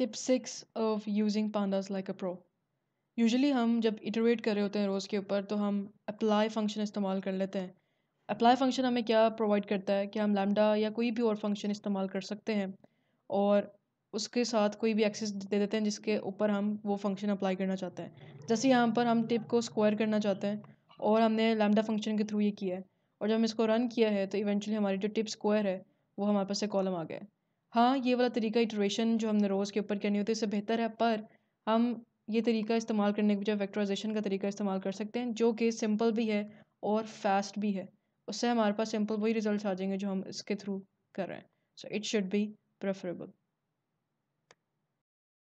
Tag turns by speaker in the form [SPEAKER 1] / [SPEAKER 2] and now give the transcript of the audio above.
[SPEAKER 1] tip six of using pandas like a pro usually हम जब iterate कर रहे होते हैं रोज़ के ऊपर तो हम अप्लाई फंक्शन इस्तेमाल कर लेते हैं अप्लाई फंक्शन हमें क्या प्रोवाइड करता है कि हम लैमडा या कोई भी और फंक्शन इस्तेमाल कर सकते हैं और उसके साथ कोई भी एक्सेस दे देते हैं जिसके ऊपर हम वो फंक्शन अप्लाई करना चाहते हैं जैसे यहाँ पर हम टिप को स्क्वायर करना चाहते हैं और हमने लैमडा फंक्शन के थ्रू ये किया है और जब हम इसको रन किया है तो इवेंचुअली हमारी जो टिप स्क्वायर है वो हमारे पास से कॉलम आ गया है हाँ ये वाला तरीका इटरेशन जो हमने रोज़ के ऊपर करनी होती है इससे बेहतर है पर हम ये तरीका इस्तेमाल करने के बजाय वेक्टराइजेशन का तरीका इस्तेमाल कर सकते हैं जो कि सिंपल भी है और फास्ट भी है उससे हमारे पास सिंपल वही रिजल्ट आ जाएंगे जो हम इसके थ्रू कर रहे हैं so it should be preferable